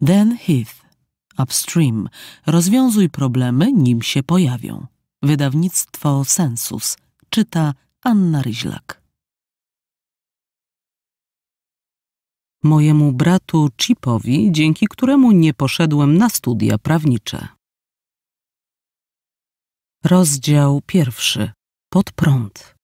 Dan Heath, Upstream. Rozwiązuj problemy, nim się pojawią. Wydawnictwo Sensus. Czyta Anna Ryźlak. Mojemu bratu Chipowi, dzięki któremu nie poszedłem na studia prawnicze. Rozdział pierwszy. Pod prąd.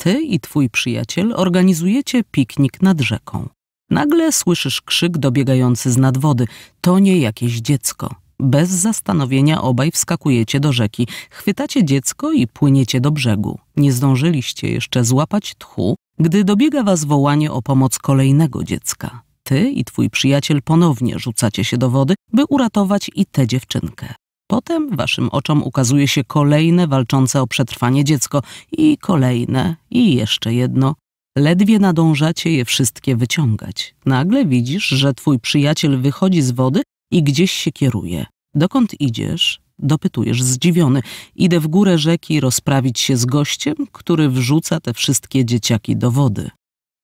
Ty i twój przyjaciel organizujecie piknik nad rzeką. Nagle słyszysz krzyk dobiegający z nadwody. To nie jakieś dziecko. Bez zastanowienia obaj wskakujecie do rzeki, chwytacie dziecko i płyniecie do brzegu. Nie zdążyliście jeszcze złapać tchu, gdy dobiega was wołanie o pomoc kolejnego dziecka. Ty i twój przyjaciel ponownie rzucacie się do wody, by uratować i tę dziewczynkę. Potem waszym oczom ukazuje się kolejne walczące o przetrwanie dziecko i kolejne i jeszcze jedno. Ledwie nadążacie je wszystkie wyciągać. Nagle widzisz, że twój przyjaciel wychodzi z wody i gdzieś się kieruje. Dokąd idziesz? Dopytujesz zdziwiony. Idę w górę rzeki rozprawić się z gościem, który wrzuca te wszystkie dzieciaki do wody.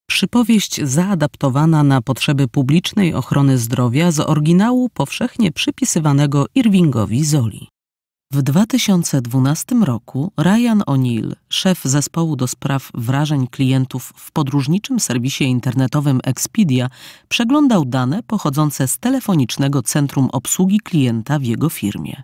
Przypowieść zaadaptowana na potrzeby publicznej ochrony zdrowia z oryginału powszechnie przypisywanego Irvingowi Zoli. W 2012 roku Ryan O'Neill, szef zespołu do spraw wrażeń klientów w podróżniczym serwisie internetowym Expedia, przeglądał dane pochodzące z telefonicznego centrum obsługi klienta w jego firmie.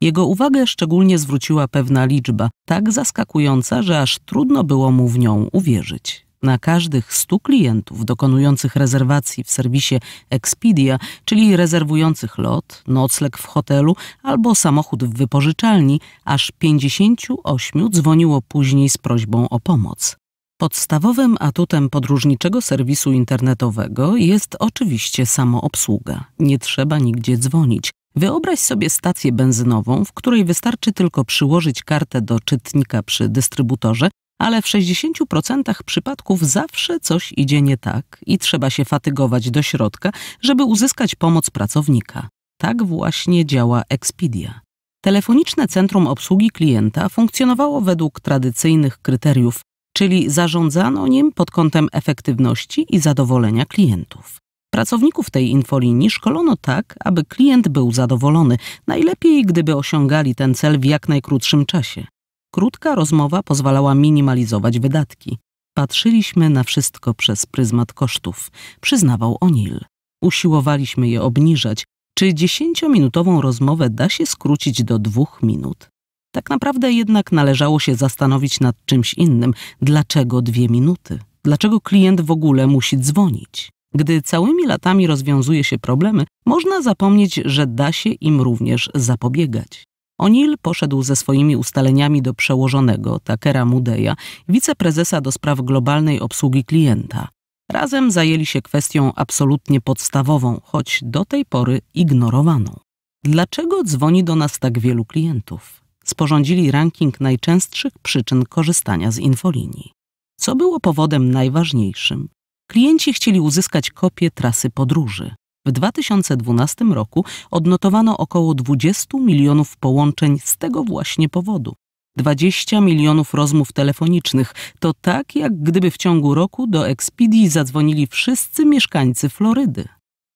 Jego uwagę szczególnie zwróciła pewna liczba, tak zaskakująca, że aż trudno było mu w nią uwierzyć. Na każdych 100 klientów dokonujących rezerwacji w serwisie Expedia, czyli rezerwujących lot, nocleg w hotelu albo samochód w wypożyczalni, aż 58 dzwoniło później z prośbą o pomoc. Podstawowym atutem podróżniczego serwisu internetowego jest oczywiście samoobsługa. Nie trzeba nigdzie dzwonić. Wyobraź sobie stację benzynową, w której wystarczy tylko przyłożyć kartę do czytnika przy dystrybutorze ale w 60% przypadków zawsze coś idzie nie tak i trzeba się fatygować do środka, żeby uzyskać pomoc pracownika. Tak właśnie działa Expedia. Telefoniczne Centrum Obsługi Klienta funkcjonowało według tradycyjnych kryteriów, czyli zarządzano nim pod kątem efektywności i zadowolenia klientów. Pracowników tej infolinii szkolono tak, aby klient był zadowolony, najlepiej gdyby osiągali ten cel w jak najkrótszym czasie. Krótka rozmowa pozwalała minimalizować wydatki. Patrzyliśmy na wszystko przez pryzmat kosztów, przyznawał O'Neill. Usiłowaliśmy je obniżać. Czy dziesięciominutową rozmowę da się skrócić do dwóch minut? Tak naprawdę jednak należało się zastanowić nad czymś innym. Dlaczego dwie minuty? Dlaczego klient w ogóle musi dzwonić? Gdy całymi latami rozwiązuje się problemy, można zapomnieć, że da się im również zapobiegać. O'Neill poszedł ze swoimi ustaleniami do przełożonego, Takera Mudeja, wiceprezesa do spraw globalnej obsługi klienta. Razem zajęli się kwestią absolutnie podstawową, choć do tej pory ignorowaną. Dlaczego dzwoni do nas tak wielu klientów? Sporządzili ranking najczęstszych przyczyn korzystania z infolinii. Co było powodem najważniejszym? Klienci chcieli uzyskać kopię trasy podróży. W 2012 roku odnotowano około 20 milionów połączeń z tego właśnie powodu. 20 milionów rozmów telefonicznych to tak, jak gdyby w ciągu roku do Expedii zadzwonili wszyscy mieszkańcy Florydy.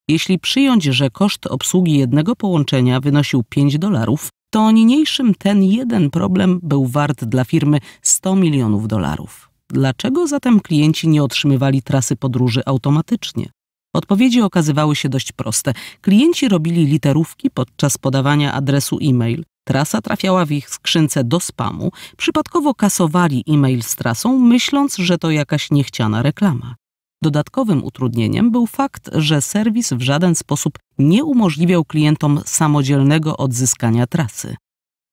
Jeśli przyjąć, że koszt obsługi jednego połączenia wynosił 5 dolarów, to niniejszym ten jeden problem był wart dla firmy 100 milionów dolarów. Dlaczego zatem klienci nie otrzymywali trasy podróży automatycznie? Odpowiedzi okazywały się dość proste. Klienci robili literówki podczas podawania adresu e-mail. Trasa trafiała w ich skrzynce do spamu. Przypadkowo kasowali e-mail z trasą, myśląc, że to jakaś niechciana reklama. Dodatkowym utrudnieniem był fakt, że serwis w żaden sposób nie umożliwiał klientom samodzielnego odzyskania trasy.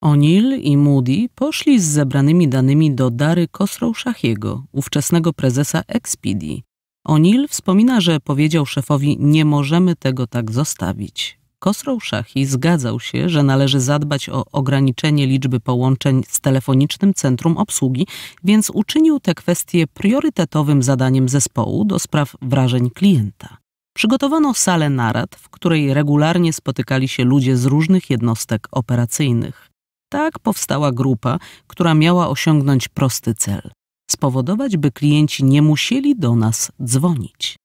O'Neill i Moody poszli z zebranymi danymi do Dary Kosrow-Szachiego, ówczesnego prezesa Expedii. O'Neill wspomina, że powiedział szefowi: Nie możemy tego tak zostawić. Kosrow Szachi zgadzał się, że należy zadbać o ograniczenie liczby połączeń z telefonicznym centrum obsługi, więc uczynił tę kwestię priorytetowym zadaniem zespołu do spraw wrażeń klienta. Przygotowano salę narad, w której regularnie spotykali się ludzie z różnych jednostek operacyjnych. Tak powstała grupa, która miała osiągnąć prosty cel spowodować, by klienci nie musieli do nas dzwonić.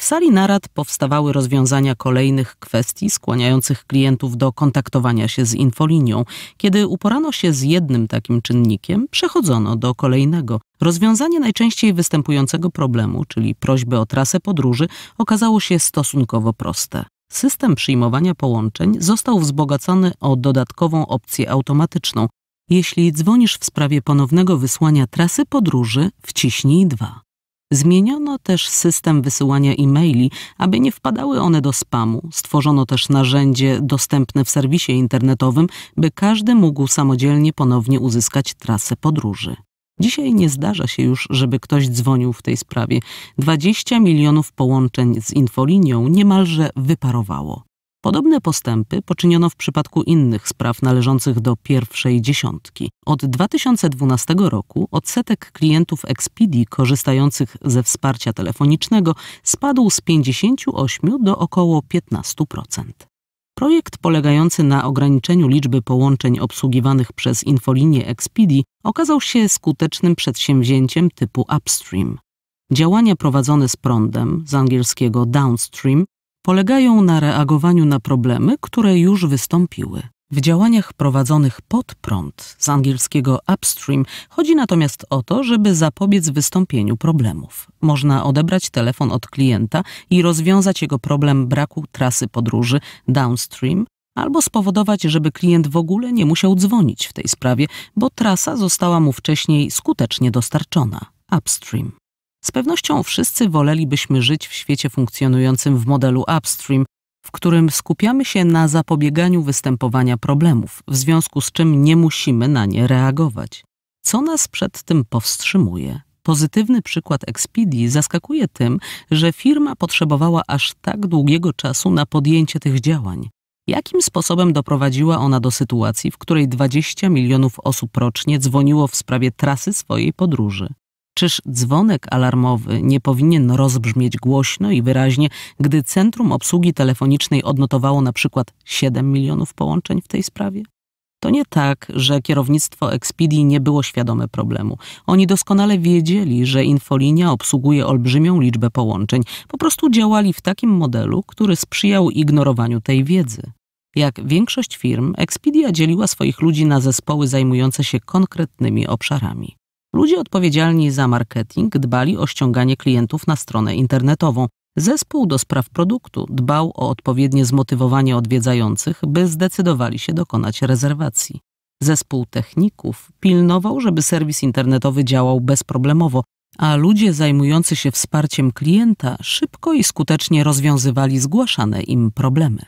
W sali narad powstawały rozwiązania kolejnych kwestii skłaniających klientów do kontaktowania się z infolinią. Kiedy uporano się z jednym takim czynnikiem, przechodzono do kolejnego. Rozwiązanie najczęściej występującego problemu, czyli prośby o trasę podróży, okazało się stosunkowo proste. System przyjmowania połączeń został wzbogacony o dodatkową opcję automatyczną, jeśli dzwonisz w sprawie ponownego wysłania trasy podróży, wciśnij 2. Zmieniono też system wysyłania e-maili, aby nie wpadały one do spamu. Stworzono też narzędzie dostępne w serwisie internetowym, by każdy mógł samodzielnie ponownie uzyskać trasę podróży. Dzisiaj nie zdarza się już, żeby ktoś dzwonił w tej sprawie. 20 milionów połączeń z infolinią niemalże wyparowało. Podobne postępy poczyniono w przypadku innych spraw należących do pierwszej dziesiątki. Od 2012 roku odsetek klientów Expedii korzystających ze wsparcia telefonicznego spadł z 58 do około 15%. Projekt polegający na ograniczeniu liczby połączeń obsługiwanych przez infolinię Expedii okazał się skutecznym przedsięwzięciem typu upstream. Działania prowadzone z prądem, z angielskiego downstream, polegają na reagowaniu na problemy, które już wystąpiły. W działaniach prowadzonych pod prąd, z angielskiego upstream, chodzi natomiast o to, żeby zapobiec wystąpieniu problemów. Można odebrać telefon od klienta i rozwiązać jego problem braku trasy podróży downstream, albo spowodować, żeby klient w ogóle nie musiał dzwonić w tej sprawie, bo trasa została mu wcześniej skutecznie dostarczona upstream. Z pewnością wszyscy wolelibyśmy żyć w świecie funkcjonującym w modelu upstream, w którym skupiamy się na zapobieganiu występowania problemów, w związku z czym nie musimy na nie reagować. Co nas przed tym powstrzymuje? Pozytywny przykład Expedii zaskakuje tym, że firma potrzebowała aż tak długiego czasu na podjęcie tych działań. Jakim sposobem doprowadziła ona do sytuacji, w której 20 milionów osób rocznie dzwoniło w sprawie trasy swojej podróży? Czyż dzwonek alarmowy nie powinien rozbrzmieć głośno i wyraźnie, gdy Centrum Obsługi Telefonicznej odnotowało na przykład 7 milionów połączeń w tej sprawie? To nie tak, że kierownictwo Expedii nie było świadome problemu. Oni doskonale wiedzieli, że infolinia obsługuje olbrzymią liczbę połączeń. Po prostu działali w takim modelu, który sprzyjał ignorowaniu tej wiedzy. Jak większość firm, Expedia dzieliła swoich ludzi na zespoły zajmujące się konkretnymi obszarami. Ludzie odpowiedzialni za marketing dbali o ściąganie klientów na stronę internetową. Zespół do spraw produktu dbał o odpowiednie zmotywowanie odwiedzających, by zdecydowali się dokonać rezerwacji. Zespół techników pilnował, żeby serwis internetowy działał bezproblemowo, a ludzie zajmujący się wsparciem klienta szybko i skutecznie rozwiązywali zgłaszane im problemy.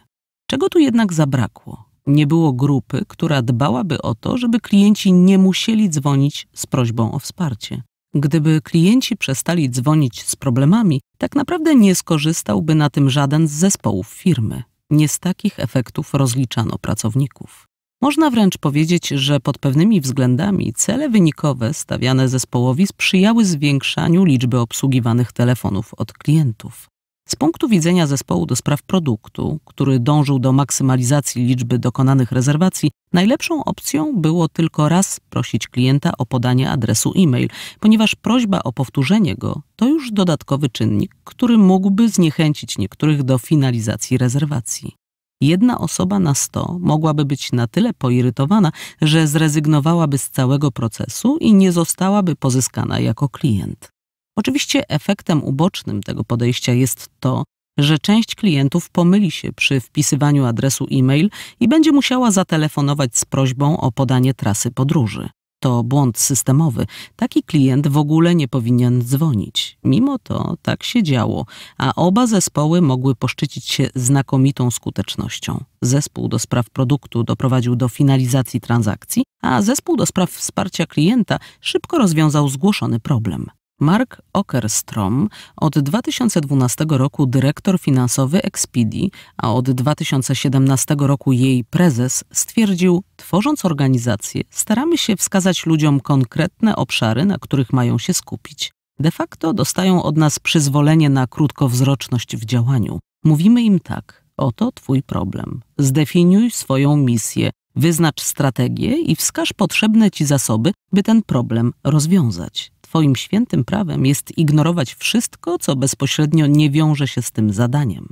Czego tu jednak zabrakło? Nie było grupy, która dbałaby o to, żeby klienci nie musieli dzwonić z prośbą o wsparcie. Gdyby klienci przestali dzwonić z problemami, tak naprawdę nie skorzystałby na tym żaden z zespołów firmy. Nie z takich efektów rozliczano pracowników. Można wręcz powiedzieć, że pod pewnymi względami cele wynikowe stawiane zespołowi sprzyjały zwiększaniu liczby obsługiwanych telefonów od klientów. Z punktu widzenia zespołu do spraw produktu, który dążył do maksymalizacji liczby dokonanych rezerwacji, najlepszą opcją było tylko raz prosić klienta o podanie adresu e-mail, ponieważ prośba o powtórzenie go to już dodatkowy czynnik, który mógłby zniechęcić niektórych do finalizacji rezerwacji. Jedna osoba na sto mogłaby być na tyle poirytowana, że zrezygnowałaby z całego procesu i nie zostałaby pozyskana jako klient. Oczywiście efektem ubocznym tego podejścia jest to, że część klientów pomyli się przy wpisywaniu adresu e-mail i będzie musiała zatelefonować z prośbą o podanie trasy podróży. To błąd systemowy. Taki klient w ogóle nie powinien dzwonić. Mimo to tak się działo, a oba zespoły mogły poszczycić się znakomitą skutecznością. Zespół do spraw produktu doprowadził do finalizacji transakcji, a zespół do spraw wsparcia klienta szybko rozwiązał zgłoszony problem. Mark Okerstrom, od 2012 roku dyrektor finansowy Expedii, a od 2017 roku jej prezes, stwierdził, tworząc organizację, staramy się wskazać ludziom konkretne obszary, na których mają się skupić. De facto dostają od nas przyzwolenie na krótkowzroczność w działaniu. Mówimy im tak: oto twój problem. Zdefiniuj swoją misję, wyznacz strategię i wskaż potrzebne ci zasoby, by ten problem rozwiązać swoim świętym prawem jest ignorować wszystko, co bezpośrednio nie wiąże się z tym zadaniem.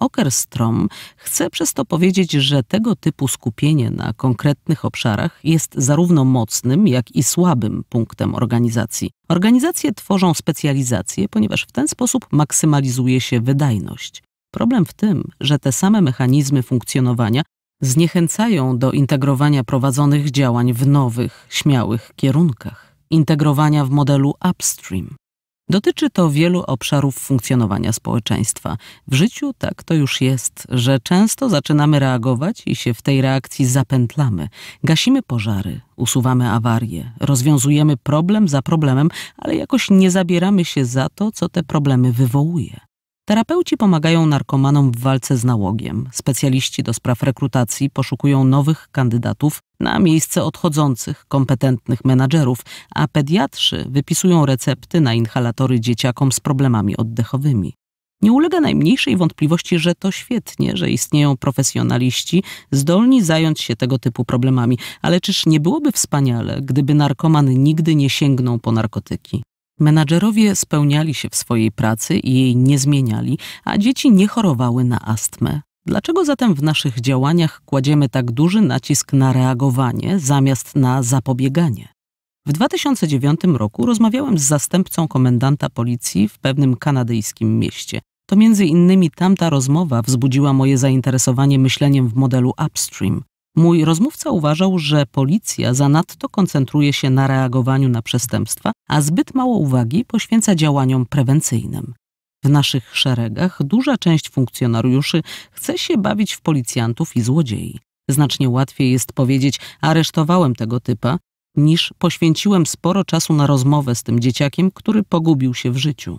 Okerstrom chce przez to powiedzieć, że tego typu skupienie na konkretnych obszarach jest zarówno mocnym, jak i słabym punktem organizacji. Organizacje tworzą specjalizacje, ponieważ w ten sposób maksymalizuje się wydajność. Problem w tym, że te same mechanizmy funkcjonowania zniechęcają do integrowania prowadzonych działań w nowych, śmiałych kierunkach integrowania w modelu upstream. Dotyczy to wielu obszarów funkcjonowania społeczeństwa. W życiu tak to już jest, że często zaczynamy reagować i się w tej reakcji zapętlamy. Gasimy pożary, usuwamy awarie, rozwiązujemy problem za problemem, ale jakoś nie zabieramy się za to, co te problemy wywołuje. Terapeuci pomagają narkomanom w walce z nałogiem. Specjaliści do spraw rekrutacji poszukują nowych kandydatów na miejsce odchodzących, kompetentnych menadżerów, a pediatrzy wypisują recepty na inhalatory dzieciakom z problemami oddechowymi. Nie ulega najmniejszej wątpliwości, że to świetnie, że istnieją profesjonaliści zdolni zająć się tego typu problemami, ale czyż nie byłoby wspaniale, gdyby narkoman nigdy nie sięgnął po narkotyki? Menadżerowie spełniali się w swojej pracy i jej nie zmieniali, a dzieci nie chorowały na astmę. Dlaczego zatem w naszych działaniach kładziemy tak duży nacisk na reagowanie zamiast na zapobieganie? W 2009 roku rozmawiałem z zastępcą komendanta policji w pewnym kanadyjskim mieście. To między innymi tamta rozmowa wzbudziła moje zainteresowanie myśleniem w modelu upstream. Mój rozmówca uważał, że policja zanadto koncentruje się na reagowaniu na przestępstwa, a zbyt mało uwagi poświęca działaniom prewencyjnym. W naszych szeregach duża część funkcjonariuszy chce się bawić w policjantów i złodziei. Znacznie łatwiej jest powiedzieć: Aresztowałem tego typa, niż poświęciłem sporo czasu na rozmowę z tym dzieciakiem, który pogubił się w życiu.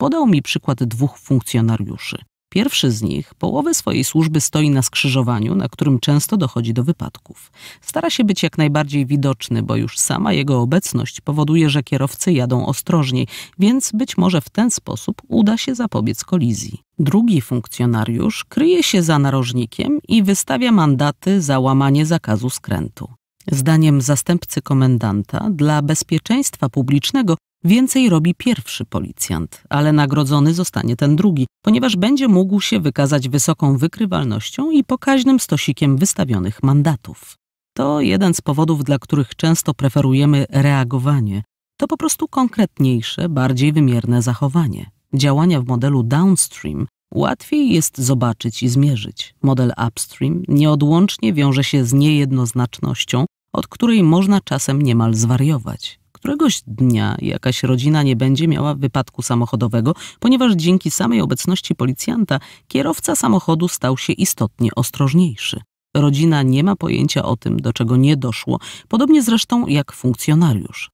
Podał mi przykład dwóch funkcjonariuszy. Pierwszy z nich połowę swojej służby stoi na skrzyżowaniu, na którym często dochodzi do wypadków. Stara się być jak najbardziej widoczny, bo już sama jego obecność powoduje, że kierowcy jadą ostrożniej, więc być może w ten sposób uda się zapobiec kolizji. Drugi funkcjonariusz kryje się za narożnikiem i wystawia mandaty za łamanie zakazu skrętu. Zdaniem zastępcy komendanta, dla bezpieczeństwa publicznego Więcej robi pierwszy policjant, ale nagrodzony zostanie ten drugi, ponieważ będzie mógł się wykazać wysoką wykrywalnością i pokaźnym stosikiem wystawionych mandatów. To jeden z powodów, dla których często preferujemy reagowanie. To po prostu konkretniejsze, bardziej wymierne zachowanie. Działania w modelu downstream łatwiej jest zobaczyć i zmierzyć. Model upstream nieodłącznie wiąże się z niejednoznacznością, od której można czasem niemal zwariować któregoś dnia jakaś rodzina nie będzie miała wypadku samochodowego, ponieważ dzięki samej obecności policjanta kierowca samochodu stał się istotnie ostrożniejszy. Rodzina nie ma pojęcia o tym, do czego nie doszło, podobnie zresztą jak funkcjonariusz.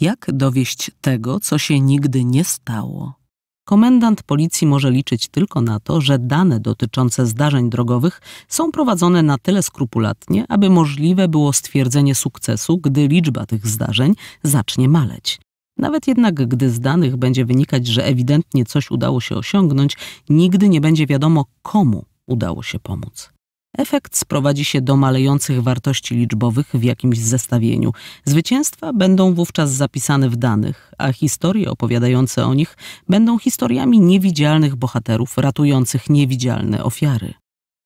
Jak dowieść tego, co się nigdy nie stało? komendant policji może liczyć tylko na to, że dane dotyczące zdarzeń drogowych są prowadzone na tyle skrupulatnie, aby możliwe było stwierdzenie sukcesu, gdy liczba tych zdarzeń zacznie maleć. Nawet jednak, gdy z danych będzie wynikać, że ewidentnie coś udało się osiągnąć, nigdy nie będzie wiadomo, komu udało się pomóc. Efekt sprowadzi się do malejących wartości liczbowych w jakimś zestawieniu. Zwycięstwa będą wówczas zapisane w danych, a historie opowiadające o nich będą historiami niewidzialnych bohaterów ratujących niewidzialne ofiary.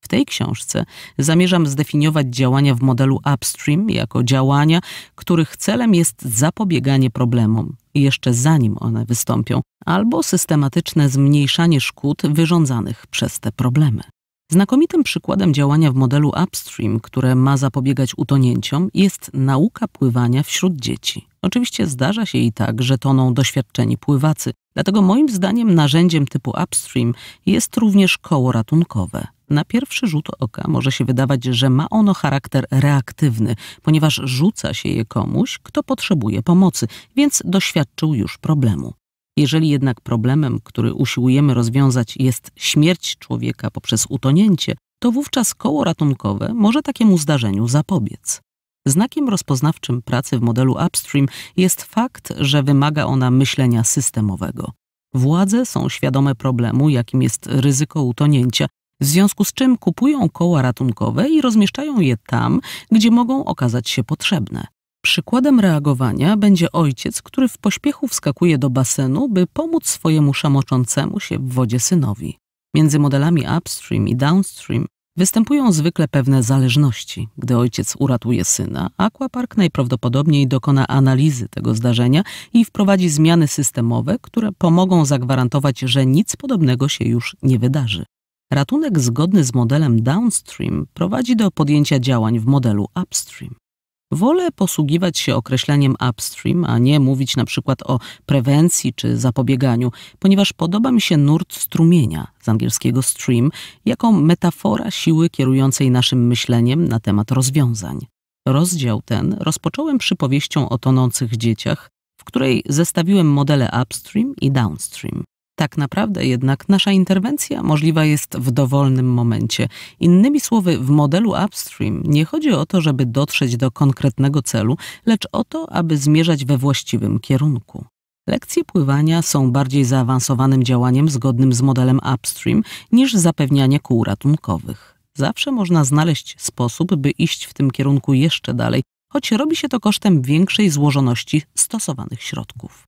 W tej książce zamierzam zdefiniować działania w modelu upstream jako działania, których celem jest zapobieganie problemom, jeszcze zanim one wystąpią, albo systematyczne zmniejszanie szkód wyrządzanych przez te problemy. Znakomitym przykładem działania w modelu upstream, które ma zapobiegać utonięciom, jest nauka pływania wśród dzieci. Oczywiście zdarza się i tak, że toną doświadczeni pływacy, dlatego moim zdaniem narzędziem typu upstream jest również koło ratunkowe. Na pierwszy rzut oka może się wydawać, że ma ono charakter reaktywny, ponieważ rzuca się je komuś, kto potrzebuje pomocy, więc doświadczył już problemu. Jeżeli jednak problemem, który usiłujemy rozwiązać, jest śmierć człowieka poprzez utonięcie, to wówczas koło ratunkowe może takiemu zdarzeniu zapobiec. Znakiem rozpoznawczym pracy w modelu upstream jest fakt, że wymaga ona myślenia systemowego. Władze są świadome problemu, jakim jest ryzyko utonięcia, w związku z czym kupują koła ratunkowe i rozmieszczają je tam, gdzie mogą okazać się potrzebne. Przykładem reagowania będzie ojciec, który w pośpiechu wskakuje do basenu, by pomóc swojemu szamoczącemu się w wodzie synowi. Między modelami upstream i downstream występują zwykle pewne zależności. Gdy ojciec uratuje syna, Aquapark najprawdopodobniej dokona analizy tego zdarzenia i wprowadzi zmiany systemowe, które pomogą zagwarantować, że nic podobnego się już nie wydarzy. Ratunek zgodny z modelem downstream prowadzi do podjęcia działań w modelu upstream. Wolę posługiwać się określeniem upstream, a nie mówić na przykład o prewencji czy zapobieganiu, ponieważ podoba mi się nurt strumienia z angielskiego stream jako metafora siły kierującej naszym myśleniem na temat rozwiązań. Rozdział ten rozpocząłem przypowieścią o tonących dzieciach, w której zestawiłem modele upstream i downstream. Tak naprawdę jednak nasza interwencja możliwa jest w dowolnym momencie. Innymi słowy, w modelu upstream nie chodzi o to, żeby dotrzeć do konkretnego celu, lecz o to, aby zmierzać we właściwym kierunku. Lekcje pływania są bardziej zaawansowanym działaniem zgodnym z modelem upstream niż zapewnianie kół ratunkowych. Zawsze można znaleźć sposób, by iść w tym kierunku jeszcze dalej, choć robi się to kosztem większej złożoności stosowanych środków.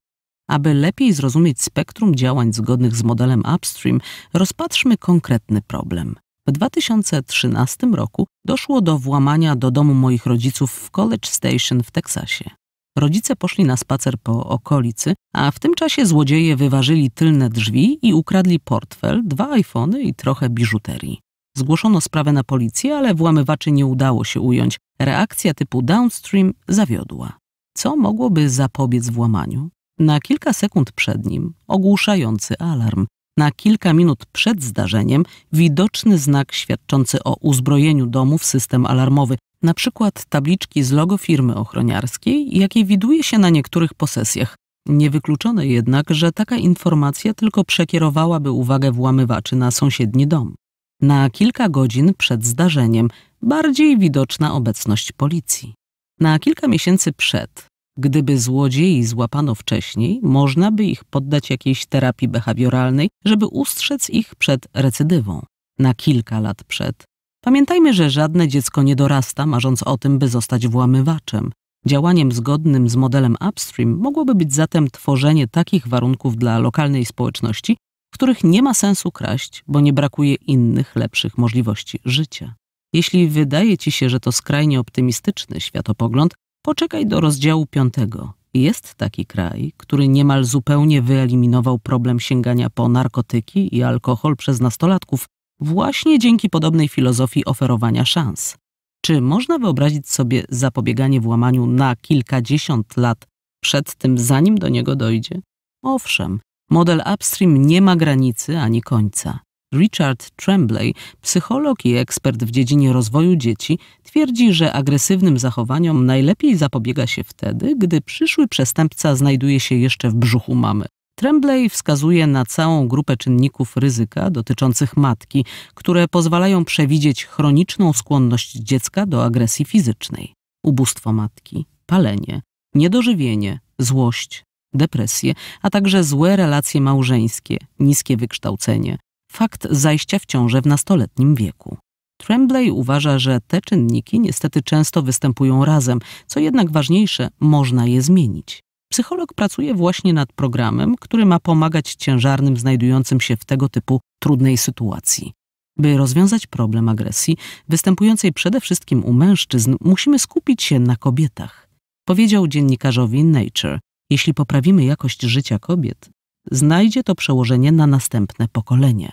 Aby lepiej zrozumieć spektrum działań zgodnych z modelem upstream, rozpatrzmy konkretny problem. W 2013 roku doszło do włamania do domu moich rodziców w College Station w Teksasie. Rodzice poszli na spacer po okolicy, a w tym czasie złodzieje wyważyli tylne drzwi i ukradli portfel, dwa iPhony i trochę biżuterii. Zgłoszono sprawę na policję, ale włamywaczy nie udało się ująć. Reakcja typu downstream zawiodła. Co mogłoby zapobiec włamaniu? na kilka sekund przed nim ogłuszający alarm, na kilka minut przed zdarzeniem widoczny znak świadczący o uzbrojeniu domu w system alarmowy, na przykład tabliczki z logo firmy ochroniarskiej, jakie widuje się na niektórych posesjach. Niewykluczone jednak, że taka informacja tylko przekierowałaby uwagę włamywaczy na sąsiedni dom. Na kilka godzin przed zdarzeniem bardziej widoczna obecność policji. Na kilka miesięcy przed Gdyby złodziei złapano wcześniej, można by ich poddać jakiejś terapii behawioralnej, żeby ustrzec ich przed recydywą na kilka lat przed. Pamiętajmy, że żadne dziecko nie dorasta, marząc o tym, by zostać włamywaczem. Działaniem zgodnym z modelem upstream mogłoby być zatem tworzenie takich warunków dla lokalnej społeczności, w których nie ma sensu kraść, bo nie brakuje innych, lepszych możliwości życia. Jeśli wydaje ci się, że to skrajnie optymistyczny światopogląd, Poczekaj do rozdziału piątego. Jest taki kraj, który niemal zupełnie wyeliminował problem sięgania po narkotyki i alkohol przez nastolatków właśnie dzięki podobnej filozofii oferowania szans. Czy można wyobrazić sobie zapobieganie włamaniu na kilkadziesiąt lat przed tym, zanim do niego dojdzie? Owszem, model upstream nie ma granicy ani końca. Richard Tremblay, psycholog i ekspert w dziedzinie rozwoju dzieci, twierdzi, że agresywnym zachowaniom najlepiej zapobiega się wtedy, gdy przyszły przestępca znajduje się jeszcze w brzuchu mamy. Tremblay wskazuje na całą grupę czynników ryzyka dotyczących matki, które pozwalają przewidzieć chroniczną skłonność dziecka do agresji fizycznej: ubóstwo matki, palenie, niedożywienie, złość, depresję, a także złe relacje małżeńskie, niskie wykształcenie, fakt zajścia w ciążę w nastoletnim wieku. Tremblay uważa, że te czynniki niestety często występują razem, co jednak ważniejsze, można je zmienić. Psycholog pracuje właśnie nad programem, który ma pomagać ciężarnym znajdującym się w tego typu trudnej sytuacji. By rozwiązać problem agresji, występującej przede wszystkim u mężczyzn, musimy skupić się na kobietach. Powiedział dziennikarzowi Nature: Jeśli poprawimy jakość życia kobiet, znajdzie to przełożenie na następne pokolenie.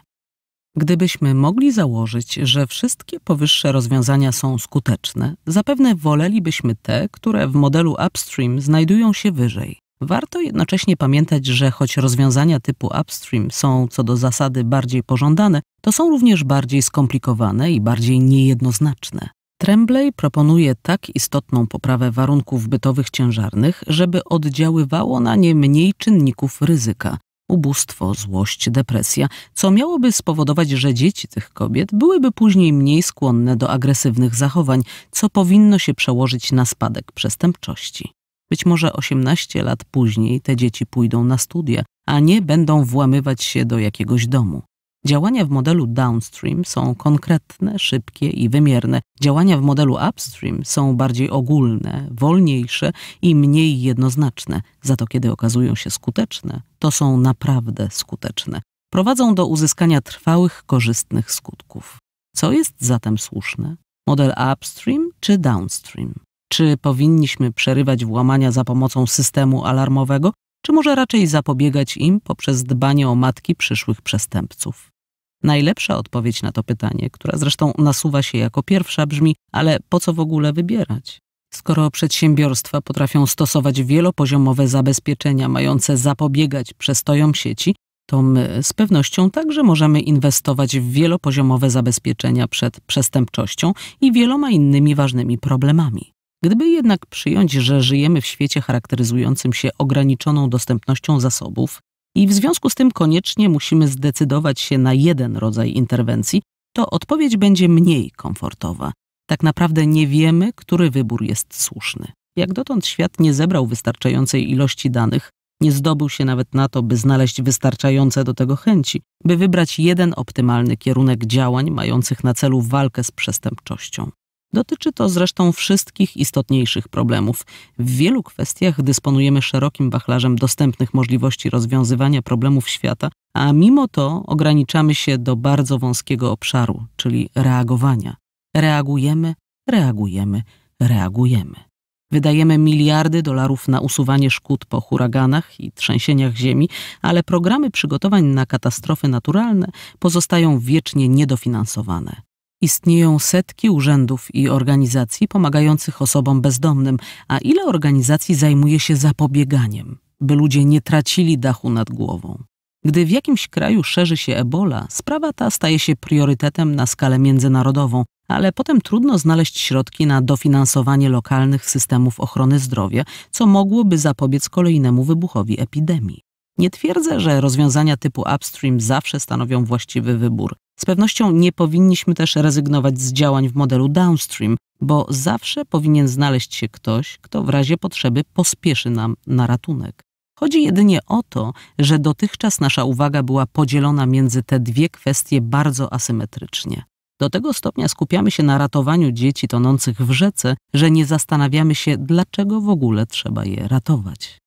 Gdybyśmy mogli założyć, że wszystkie powyższe rozwiązania są skuteczne, zapewne wolelibyśmy te, które w modelu upstream znajdują się wyżej. Warto jednocześnie pamiętać, że choć rozwiązania typu upstream są co do zasady bardziej pożądane, to są również bardziej skomplikowane i bardziej niejednoznaczne. Tremblay proponuje tak istotną poprawę warunków bytowych ciężarnych, żeby oddziaływało na nie mniej czynników ryzyka, ubóstwo, złość, depresja, co miałoby spowodować, że dzieci tych kobiet byłyby później mniej skłonne do agresywnych zachowań, co powinno się przełożyć na spadek przestępczości. Być może 18 lat później te dzieci pójdą na studia, a nie będą włamywać się do jakiegoś domu. Działania w modelu downstream są konkretne, szybkie i wymierne. Działania w modelu upstream są bardziej ogólne, wolniejsze i mniej jednoznaczne. Za to, kiedy okazują się skuteczne, to są naprawdę skuteczne. Prowadzą do uzyskania trwałych, korzystnych skutków. Co jest zatem słuszne? Model upstream czy downstream? Czy powinniśmy przerywać włamania za pomocą systemu alarmowego, czy może raczej zapobiegać im poprzez dbanie o matki przyszłych przestępców? Najlepsza odpowiedź na to pytanie, która zresztą nasuwa się jako pierwsza, brzmi: ale po co w ogóle wybierać? Skoro przedsiębiorstwa potrafią stosować wielopoziomowe zabezpieczenia mające zapobiegać przestojom sieci, to my z pewnością także możemy inwestować w wielopoziomowe zabezpieczenia przed przestępczością i wieloma innymi ważnymi problemami. Gdyby jednak przyjąć, że żyjemy w świecie charakteryzującym się ograniczoną dostępnością zasobów, i w związku z tym koniecznie musimy zdecydować się na jeden rodzaj interwencji, to odpowiedź będzie mniej komfortowa. Tak naprawdę nie wiemy, który wybór jest słuszny. Jak dotąd świat nie zebrał wystarczającej ilości danych, nie zdobył się nawet na to, by znaleźć wystarczające do tego chęci, by wybrać jeden optymalny kierunek działań mających na celu walkę z przestępczością. Dotyczy to zresztą wszystkich istotniejszych problemów. W wielu kwestiach dysponujemy szerokim wachlarzem dostępnych możliwości rozwiązywania problemów świata, a mimo to ograniczamy się do bardzo wąskiego obszaru, czyli reagowania. Reagujemy, reagujemy, reagujemy. Wydajemy miliardy dolarów na usuwanie szkód po huraganach i trzęsieniach ziemi, ale programy przygotowań na katastrofy naturalne pozostają wiecznie niedofinansowane. Istnieją setki urzędów i organizacji pomagających osobom bezdomnym, a ile organizacji zajmuje się zapobieganiem, by ludzie nie tracili dachu nad głową? Gdy w jakimś kraju szerzy się ebola, sprawa ta staje się priorytetem na skalę międzynarodową, ale potem trudno znaleźć środki na dofinansowanie lokalnych systemów ochrony zdrowia, co mogłoby zapobiec kolejnemu wybuchowi epidemii. Nie twierdzę, że rozwiązania typu upstream zawsze stanowią właściwy wybór. Z pewnością nie powinniśmy też rezygnować z działań w modelu downstream, bo zawsze powinien znaleźć się ktoś, kto w razie potrzeby pospieszy nam na ratunek. Chodzi jedynie o to, że dotychczas nasza uwaga była podzielona między te dwie kwestie bardzo asymetrycznie. Do tego stopnia skupiamy się na ratowaniu dzieci tonących w rzece, że nie zastanawiamy się, dlaczego w ogóle trzeba je ratować.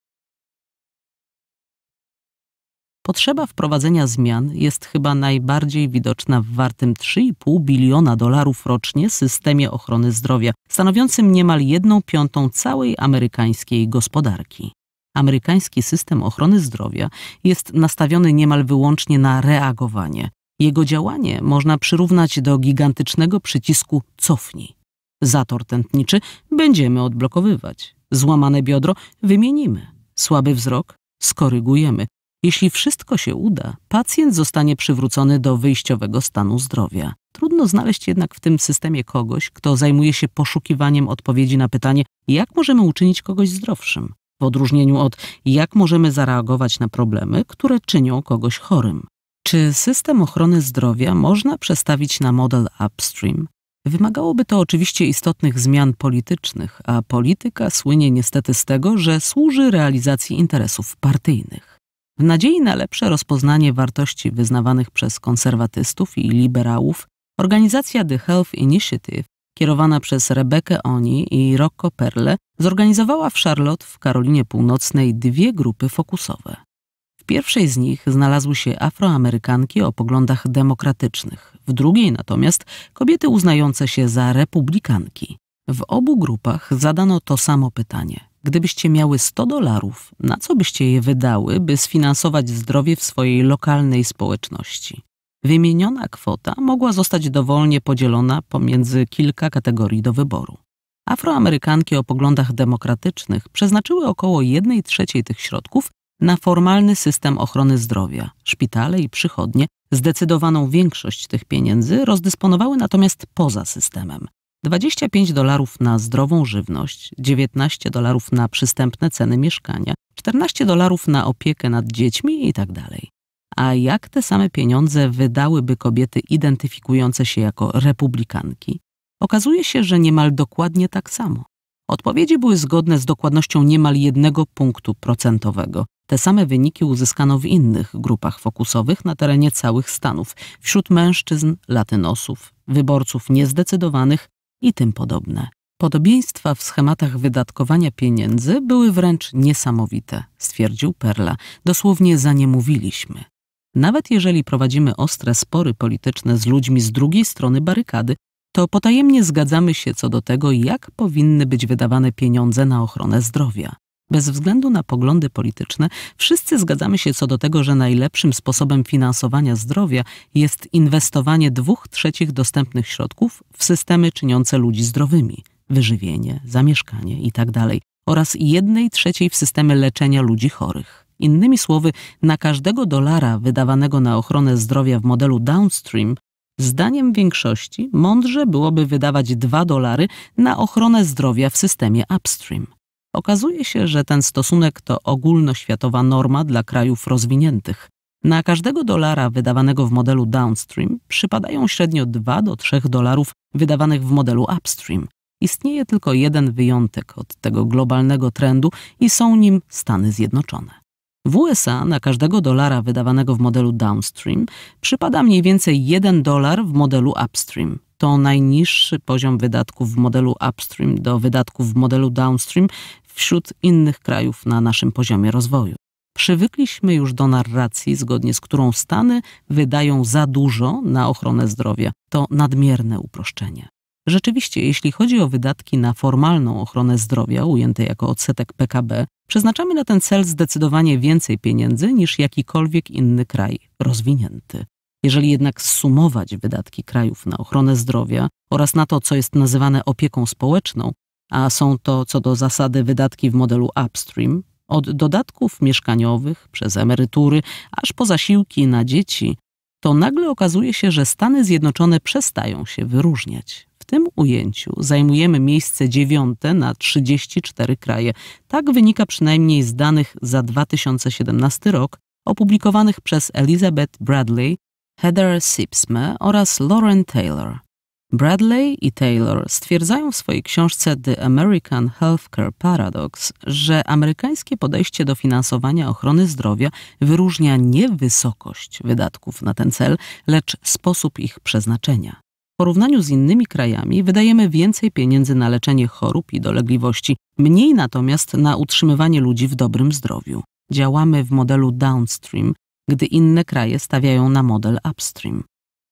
Potrzeba wprowadzenia zmian jest chyba najbardziej widoczna w wartym 3,5 biliona dolarów rocznie systemie ochrony zdrowia, stanowiącym niemal jedną piątą całej amerykańskiej gospodarki. Amerykański system ochrony zdrowia jest nastawiony niemal wyłącznie na reagowanie. Jego działanie można przyrównać do gigantycznego przycisku cofnij. Zator tętniczy będziemy odblokowywać. Złamane biodro wymienimy. Słaby wzrok skorygujemy. Jeśli wszystko się uda, pacjent zostanie przywrócony do wyjściowego stanu zdrowia. Trudno znaleźć jednak w tym systemie kogoś, kto zajmuje się poszukiwaniem odpowiedzi na pytanie, jak możemy uczynić kogoś zdrowszym, w odróżnieniu od jak możemy zareagować na problemy, które czynią kogoś chorym. Czy system ochrony zdrowia można przestawić na model upstream? Wymagałoby to oczywiście istotnych zmian politycznych, a polityka słynie niestety z tego, że służy realizacji interesów partyjnych. W nadziei na lepsze rozpoznanie wartości wyznawanych przez konserwatystów i liberałów, organizacja The Health Initiative, kierowana przez Rebekę Oni i Rocco Perle, zorganizowała w Charlotte w Karolinie Północnej dwie grupy fokusowe. W pierwszej z nich znalazły się afroamerykanki o poglądach demokratycznych, w drugiej natomiast kobiety uznające się za republikanki. W obu grupach zadano to samo pytanie: Gdybyście miały 100 dolarów, na co byście je wydały, by sfinansować zdrowie w swojej lokalnej społeczności? Wymieniona kwota mogła zostać dowolnie podzielona pomiędzy kilka kategorii do wyboru. Afroamerykanki o poglądach demokratycznych przeznaczyły około 1 trzeciej tych środków na formalny system ochrony zdrowia. Szpitale i przychodnie zdecydowaną większość tych pieniędzy rozdysponowały natomiast poza systemem. 25 dolarów na zdrową żywność, 19 dolarów na przystępne ceny mieszkania, 14 dolarów na opiekę nad dziećmi itd. Tak A jak te same pieniądze wydałyby kobiety identyfikujące się jako republikanki? Okazuje się, że niemal dokładnie tak samo. Odpowiedzi były zgodne z dokładnością niemal jednego punktu procentowego. Te same wyniki uzyskano w innych grupach fokusowych na terenie całych Stanów, wśród mężczyzn, latynosów, wyborców niezdecydowanych i tym podobne. Podobieństwa w schematach wydatkowania pieniędzy były wręcz niesamowite, stwierdził Perla. Dosłownie za nie mówiliśmy. Nawet jeżeli prowadzimy ostre spory polityczne z ludźmi z drugiej strony barykady, to potajemnie zgadzamy się co do tego, jak powinny być wydawane pieniądze na ochronę zdrowia. Bez względu na poglądy polityczne, wszyscy zgadzamy się co do tego, że najlepszym sposobem finansowania zdrowia jest inwestowanie dwóch trzecich dostępnych środków w systemy czyniące ludzi zdrowymi wyżywienie, zamieszkanie itd. Tak oraz jednej trzeciej w systemy leczenia ludzi chorych. Innymi słowy, na każdego dolara wydawanego na ochronę zdrowia w modelu downstream Zdaniem większości mądrze byłoby wydawać 2 dolary na ochronę zdrowia w systemie upstream. Okazuje się, że ten stosunek to ogólnoświatowa norma dla krajów rozwiniętych. Na każdego dolara wydawanego w modelu downstream przypadają średnio 2 do 3 dolarów wydawanych w modelu upstream. Istnieje tylko jeden wyjątek od tego globalnego trendu i są nim Stany Zjednoczone. W USA na każdego dolara wydawanego w modelu downstream przypada mniej więcej 1 dolar w modelu upstream to najniższy poziom wydatków w modelu upstream do wydatków w modelu downstream wśród innych krajów na naszym poziomie rozwoju. Przywykliśmy już do narracji, zgodnie z którą Stany wydają za dużo na ochronę zdrowia. To nadmierne uproszczenie. Rzeczywiście, jeśli chodzi o wydatki na formalną ochronę zdrowia, ujęte jako odsetek PKB, przeznaczamy na ten cel zdecydowanie więcej pieniędzy niż jakikolwiek inny kraj rozwinięty. Jeżeli jednak sumować wydatki krajów na ochronę zdrowia oraz na to, co jest nazywane opieką społeczną, a są to co do zasady wydatki w modelu upstream, od dodatków mieszkaniowych, przez emerytury, aż po zasiłki na dzieci, to nagle okazuje się, że Stany Zjednoczone przestają się wyróżniać. W tym ujęciu zajmujemy miejsce dziewiąte na 34 kraje. Tak wynika przynajmniej z danych za 2017 rok opublikowanych przez Elizabeth Bradley Heather Sipsme oraz Lauren Taylor. Bradley i Taylor stwierdzają w swojej książce The American Healthcare Paradox, że amerykańskie podejście do finansowania ochrony zdrowia wyróżnia nie wysokość wydatków na ten cel, lecz sposób ich przeznaczenia. W porównaniu z innymi krajami wydajemy więcej pieniędzy na leczenie chorób i dolegliwości, mniej natomiast na utrzymywanie ludzi w dobrym zdrowiu. Działamy w modelu downstream, gdy inne kraje stawiają na model upstream.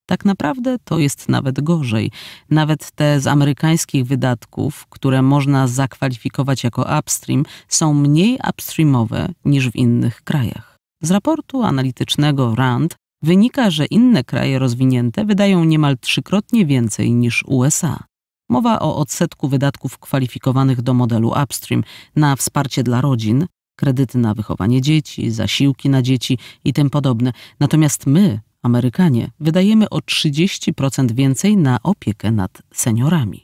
Tak naprawdę to jest nawet gorzej. Nawet te z amerykańskich wydatków, które można zakwalifikować jako upstream, są mniej upstreamowe niż w innych krajach. Z raportu analitycznego RAND wynika, że inne kraje rozwinięte wydają niemal trzykrotnie więcej niż USA. Mowa o odsetku wydatków kwalifikowanych do modelu upstream na wsparcie dla rodzin kredyty na wychowanie dzieci, zasiłki na dzieci i tym podobne. Natomiast my, Amerykanie, wydajemy o 30% więcej na opiekę nad seniorami.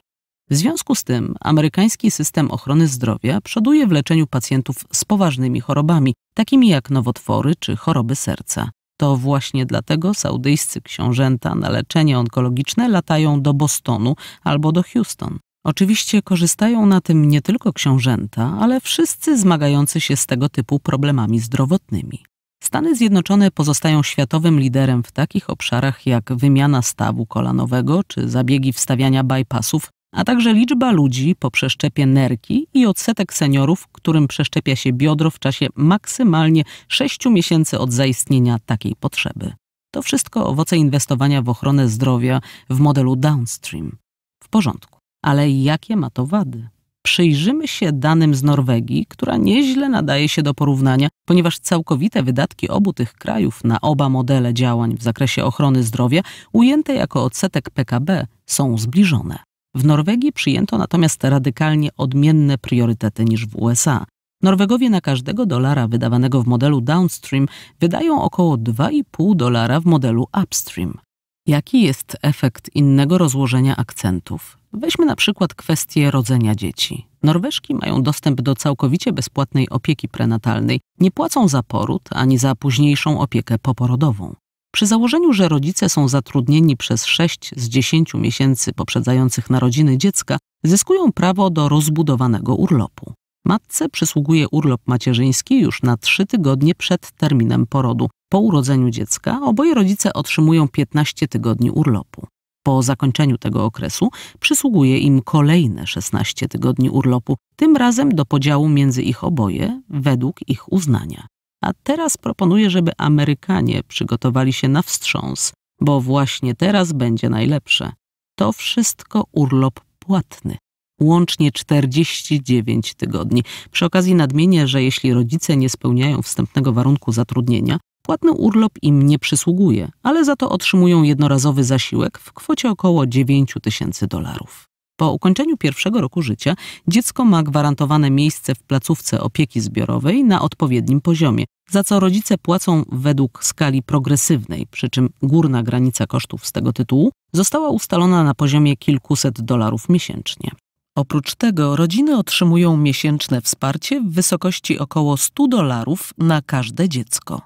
W związku z tym amerykański system ochrony zdrowia przoduje w leczeniu pacjentów z poważnymi chorobami, takimi jak nowotwory czy choroby serca. To właśnie dlatego saudyjscy książęta na leczenie onkologiczne latają do Bostonu albo do Houston. Oczywiście korzystają na tym nie tylko książęta, ale wszyscy zmagający się z tego typu problemami zdrowotnymi. Stany Zjednoczone pozostają światowym liderem w takich obszarach jak wymiana stawu kolanowego czy zabiegi wstawiania bypassów, a także liczba ludzi po przeszczepie nerki i odsetek seniorów, którym przeszczepia się biodro w czasie maksymalnie 6 miesięcy od zaistnienia takiej potrzeby. To wszystko owoce inwestowania w ochronę zdrowia w modelu downstream. W porządku. Ale jakie ma to wady? Przyjrzymy się danym z Norwegii, która nieźle nadaje się do porównania, ponieważ całkowite wydatki obu tych krajów na oba modele działań w zakresie ochrony zdrowia, ujęte jako odsetek PKB, są zbliżone. W Norwegii przyjęto natomiast radykalnie odmienne priorytety niż w USA. Norwegowie na każdego dolara wydawanego w modelu downstream wydają około 2,5 dolara w modelu upstream. Jaki jest efekt innego rozłożenia akcentów? Weźmy na przykład kwestię rodzenia dzieci. Norweżki mają dostęp do całkowicie bezpłatnej opieki prenatalnej, nie płacą za poród ani za późniejszą opiekę poporodową. Przy założeniu, że rodzice są zatrudnieni przez 6 z 10 miesięcy poprzedzających narodziny dziecka, zyskują prawo do rozbudowanego urlopu. Matce przysługuje urlop macierzyński już na trzy tygodnie przed terminem porodu. Po urodzeniu dziecka oboje rodzice otrzymują 15 tygodni urlopu. Po zakończeniu tego okresu przysługuje im kolejne 16 tygodni urlopu, tym razem do podziału między ich oboje według ich uznania. A teraz proponuję, żeby Amerykanie przygotowali się na wstrząs, bo właśnie teraz będzie najlepsze. To wszystko urlop płatny łącznie 49 tygodni. Przy okazji nadmienię, że jeśli rodzice nie spełniają wstępnego warunku zatrudnienia, płatny urlop im nie przysługuje, ale za to otrzymują jednorazowy zasiłek w kwocie około 9 tysięcy dolarów. Po ukończeniu pierwszego roku życia dziecko ma gwarantowane miejsce w placówce opieki zbiorowej na odpowiednim poziomie, za co rodzice płacą według skali progresywnej, przy czym górna granica kosztów z tego tytułu została ustalona na poziomie kilkuset dolarów miesięcznie. Oprócz tego rodziny otrzymują miesięczne wsparcie w wysokości około 100 dolarów na każde dziecko.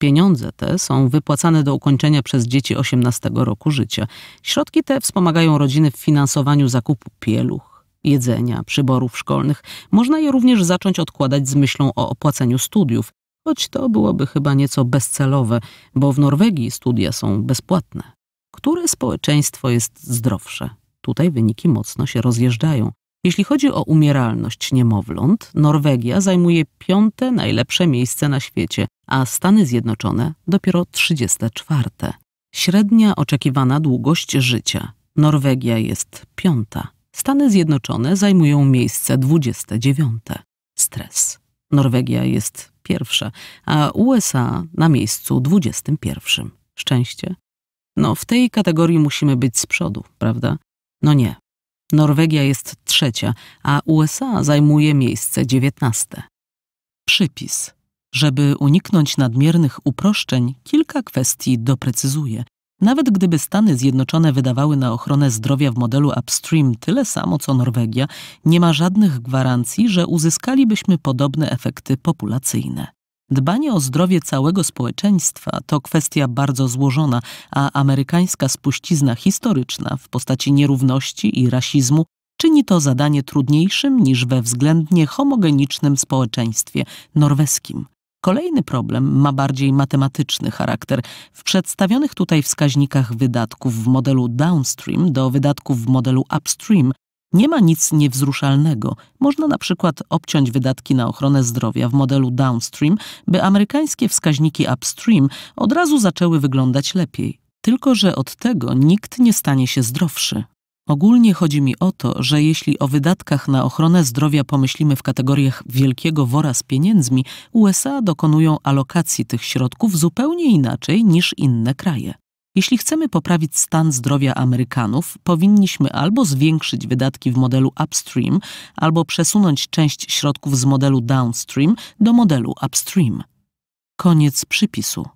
Pieniądze te są wypłacane do ukończenia przez dzieci 18 roku życia. Środki te wspomagają rodziny w finansowaniu zakupu pieluch, jedzenia, przyborów szkolnych. Można je również zacząć odkładać z myślą o opłaceniu studiów, choć to byłoby chyba nieco bezcelowe, bo w Norwegii studia są bezpłatne. Które społeczeństwo jest zdrowsze? Tutaj wyniki mocno się rozjeżdżają. Jeśli chodzi o umieralność niemowląt, Norwegia zajmuje piąte najlepsze miejsce na świecie, a Stany Zjednoczone dopiero 34. Średnia oczekiwana długość życia. Norwegia jest piąta. Stany Zjednoczone zajmują miejsce 29. Stres. Norwegia jest pierwsza, a USA na miejscu 21. Szczęście. No, w tej kategorii musimy być z przodu, prawda? No nie. Norwegia jest trzecia, a USA zajmuje miejsce dziewiętnaste. Przypis. Żeby uniknąć nadmiernych uproszczeń, kilka kwestii doprecyzuję. Nawet gdyby Stany Zjednoczone wydawały na ochronę zdrowia w modelu upstream tyle samo co Norwegia, nie ma żadnych gwarancji, że uzyskalibyśmy podobne efekty populacyjne. Dbanie o zdrowie całego społeczeństwa to kwestia bardzo złożona, a amerykańska spuścizna historyczna w postaci nierówności i rasizmu czyni to zadanie trudniejszym niż we względnie homogenicznym społeczeństwie norweskim. Kolejny problem ma bardziej matematyczny charakter. W przedstawionych tutaj wskaźnikach wydatków w modelu downstream do wydatków w modelu upstream nie ma nic niewzruszalnego. Można na przykład obciąć wydatki na ochronę zdrowia w modelu downstream, by amerykańskie wskaźniki upstream od razu zaczęły wyglądać lepiej. Tylko, że od tego nikt nie stanie się zdrowszy. Ogólnie chodzi mi o to, że jeśli o wydatkach na ochronę zdrowia pomyślimy w kategoriach wielkiego wora z pieniędzmi, USA dokonują alokacji tych środków zupełnie inaczej niż inne kraje. Jeśli chcemy poprawić stan zdrowia Amerykanów, powinniśmy albo zwiększyć wydatki w modelu upstream, albo przesunąć część środków z modelu downstream do modelu upstream. Koniec przypisu.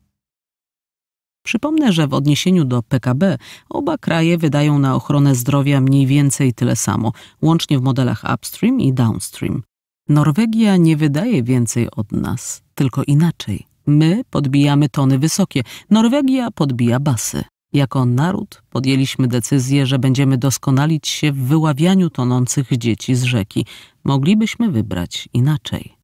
Przypomnę, że w odniesieniu do PKB oba kraje wydają na ochronę zdrowia mniej więcej tyle samo, łącznie w modelach upstream i downstream. Norwegia nie wydaje więcej od nas, tylko inaczej. My podbijamy tony wysokie, Norwegia podbija basy. Jako naród podjęliśmy decyzję, że będziemy doskonalić się w wyławianiu tonących dzieci z rzeki. Moglibyśmy wybrać inaczej.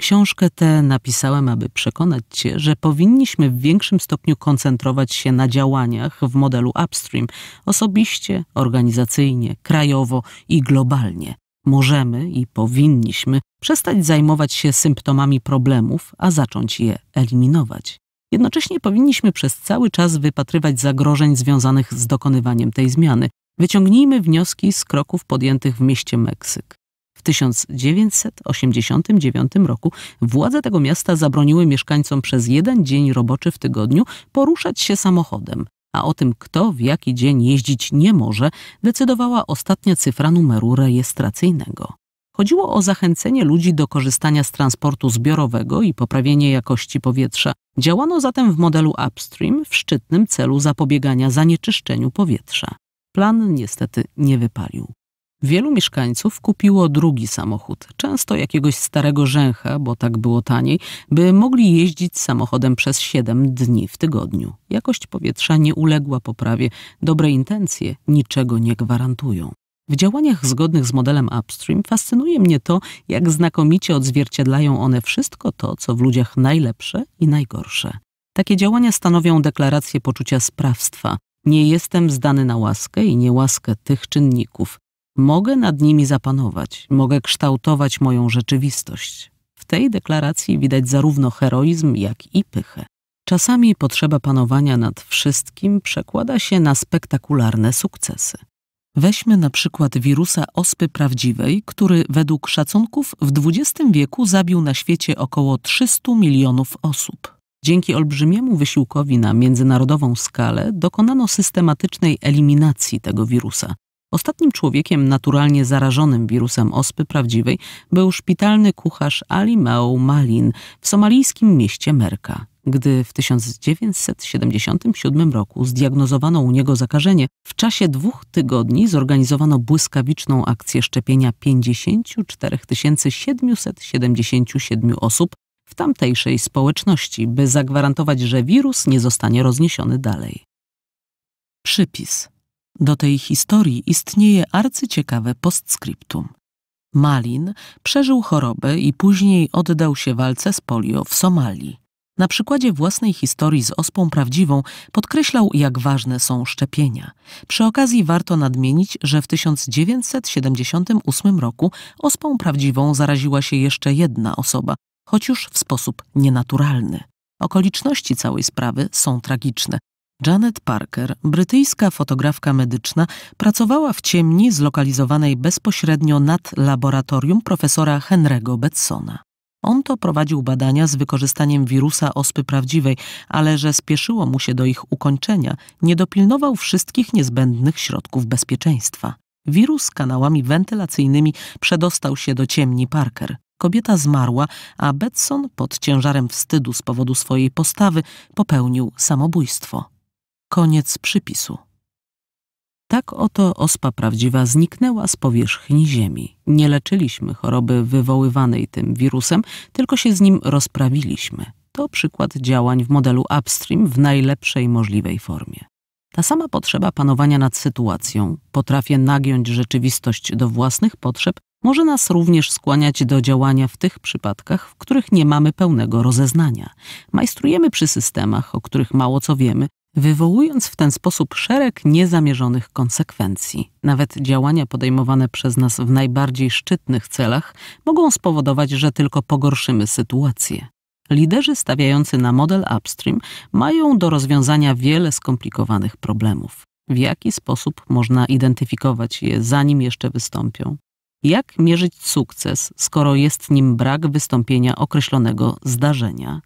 Książkę tę napisałem, aby przekonać Cię, że powinniśmy w większym stopniu koncentrować się na działaniach w modelu upstream, osobiście, organizacyjnie, krajowo i globalnie. Możemy i powinniśmy przestać zajmować się symptomami problemów, a zacząć je eliminować. Jednocześnie powinniśmy przez cały czas wypatrywać zagrożeń związanych z dokonywaniem tej zmiany. Wyciągnijmy wnioski z kroków podjętych w mieście Meksyk. W 1989 roku władze tego miasta zabroniły mieszkańcom przez jeden dzień roboczy w tygodniu poruszać się samochodem a o tym, kto w jaki dzień jeździć nie może, decydowała ostatnia cyfra numeru rejestracyjnego. Chodziło o zachęcenie ludzi do korzystania z transportu zbiorowego i poprawienie jakości powietrza. Działano zatem w modelu upstream w szczytnym celu zapobiegania zanieczyszczeniu powietrza. Plan niestety nie wypalił. Wielu mieszkańców kupiło drugi samochód, często jakiegoś starego rzęcha, bo tak było taniej, by mogli jeździć samochodem przez 7 dni w tygodniu. Jakość powietrza nie uległa poprawie, dobre intencje niczego nie gwarantują. W działaniach zgodnych z modelem upstream fascynuje mnie to, jak znakomicie odzwierciedlają one wszystko to, co w ludziach najlepsze i najgorsze. Takie działania stanowią deklarację poczucia sprawstwa. Nie jestem zdany na łaskę i niełaskę tych czynników. Mogę nad nimi zapanować, mogę kształtować moją rzeczywistość. W tej deklaracji widać zarówno heroizm, jak i pychę. Czasami potrzeba panowania nad wszystkim przekłada się na spektakularne sukcesy. Weźmy na przykład wirusa ospy prawdziwej, który według szacunków w XX wieku zabił na świecie około 300 milionów osób. Dzięki olbrzymiemu wysiłkowi na międzynarodową skalę dokonano systematycznej eliminacji tego wirusa, Ostatnim człowiekiem naturalnie zarażonym wirusem ospy prawdziwej był szpitalny kucharz Ali Meo Malin w somalijskim mieście Merka. Gdy w 1977 roku zdiagnozowano u niego zakażenie, w czasie dwóch tygodni zorganizowano błyskawiczną akcję szczepienia 54 777 osób w tamtejszej społeczności, by zagwarantować, że wirus nie zostanie rozniesiony dalej. Przypis do tej historii istnieje arcyciekawe postscriptum. Malin przeżył chorobę i później oddał się walce z polio w Somalii. Na przykładzie własnej historii z ospą prawdziwą podkreślał, jak ważne są szczepienia. Przy okazji warto nadmienić, że w 1978 roku ospą prawdziwą zaraziła się jeszcze jedna osoba, choć już w sposób nienaturalny. Okoliczności całej sprawy są tragiczne. Janet Parker, brytyjska fotografka medyczna, pracowała w ciemni zlokalizowanej bezpośrednio nad laboratorium profesora Henry'ego Betsona. On to prowadził badania z wykorzystaniem wirusa ospy prawdziwej, ale że spieszyło mu się do ich ukończenia, nie dopilnował wszystkich niezbędnych środków bezpieczeństwa. Wirus kanałami wentylacyjnymi przedostał się do ciemni Parker. Kobieta zmarła, a Betson pod ciężarem wstydu z powodu swojej postawy popełnił samobójstwo. Koniec przypisu. Tak oto ospa prawdziwa zniknęła z powierzchni Ziemi. Nie leczyliśmy choroby wywoływanej tym wirusem, tylko się z nim rozprawiliśmy. To przykład działań w modelu upstream w najlepszej możliwej formie. Ta sama potrzeba panowania nad sytuacją, potrafię nagiąć rzeczywistość do własnych potrzeb, może nas również skłaniać do działania w tych przypadkach, w których nie mamy pełnego rozeznania. Majstrujemy przy systemach, o których mało co wiemy, wywołując w ten sposób szereg niezamierzonych konsekwencji. Nawet działania podejmowane przez nas w najbardziej szczytnych celach mogą spowodować, że tylko pogorszymy sytuację. Liderzy stawiający na model upstream mają do rozwiązania wiele skomplikowanych problemów. W jaki sposób można identyfikować je, zanim jeszcze wystąpią? Jak mierzyć sukces, skoro jest nim brak wystąpienia określonego zdarzenia?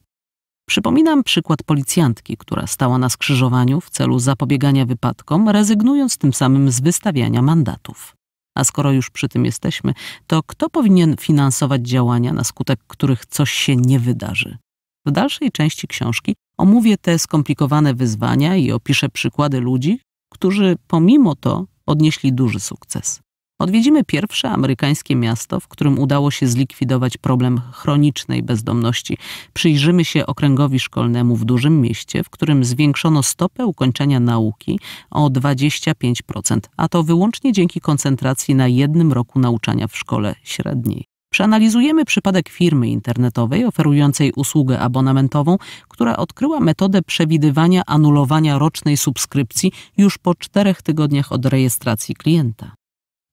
Przypominam przykład policjantki, która stała na skrzyżowaniu w celu zapobiegania wypadkom, rezygnując tym samym z wystawiania mandatów. A skoro już przy tym jesteśmy, to kto powinien finansować działania, na skutek których coś się nie wydarzy? W dalszej części książki omówię te skomplikowane wyzwania i opiszę przykłady ludzi, którzy pomimo to odnieśli duży sukces. Odwiedzimy pierwsze amerykańskie miasto, w którym udało się zlikwidować problem chronicznej bezdomności. Przyjrzymy się okręgowi szkolnemu w dużym mieście, w którym zwiększono stopę ukończenia nauki o 25%, a to wyłącznie dzięki koncentracji na jednym roku nauczania w szkole średniej. Przeanalizujemy przypadek firmy internetowej oferującej usługę abonamentową, która odkryła metodę przewidywania anulowania rocznej subskrypcji już po czterech tygodniach od rejestracji klienta.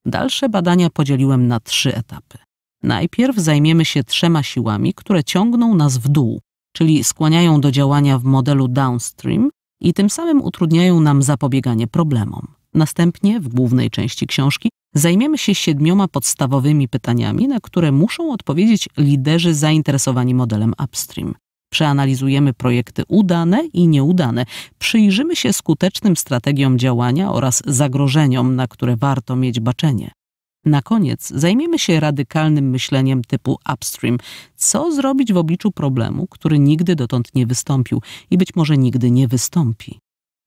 Dalsze badania podzieliłem na trzy etapy. Najpierw zajmiemy się trzema siłami, które ciągną nas w dół, czyli skłaniają do działania w modelu downstream i tym samym utrudniają nam zapobieganie problemom. Następnie, w głównej części książki, zajmiemy się siedmioma podstawowymi pytaniami, na które muszą odpowiedzieć liderzy zainteresowani modelem upstream. Przeanalizujemy projekty udane i nieudane. Przyjrzymy się skutecznym strategiom działania oraz zagrożeniom, na które warto mieć baczenie. Na koniec zajmiemy się radykalnym myśleniem typu upstream. Co zrobić w obliczu problemu, który nigdy dotąd nie wystąpił i być może nigdy nie wystąpi?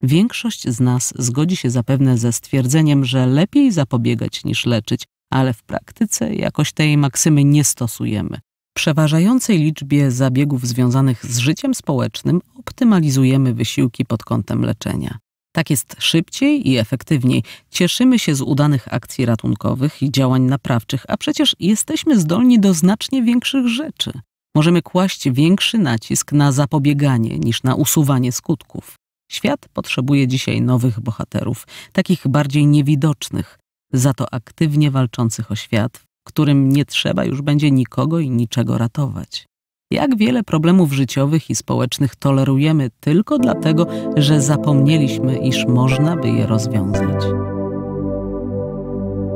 Większość z nas zgodzi się zapewne ze stwierdzeniem, że lepiej zapobiegać niż leczyć, ale w praktyce jakoś tej maksymy nie stosujemy przeważającej liczbie zabiegów związanych z życiem społecznym optymalizujemy wysiłki pod kątem leczenia. Tak jest szybciej i efektywniej. Cieszymy się z udanych akcji ratunkowych i działań naprawczych, a przecież jesteśmy zdolni do znacznie większych rzeczy. Możemy kłaść większy nacisk na zapobieganie niż na usuwanie skutków. Świat potrzebuje dzisiaj nowych bohaterów, takich bardziej niewidocznych, za to aktywnie walczących o świat którym nie trzeba już będzie nikogo i niczego ratować. Jak wiele problemów życiowych i społecznych tolerujemy tylko dlatego, że zapomnieliśmy, iż można by je rozwiązać.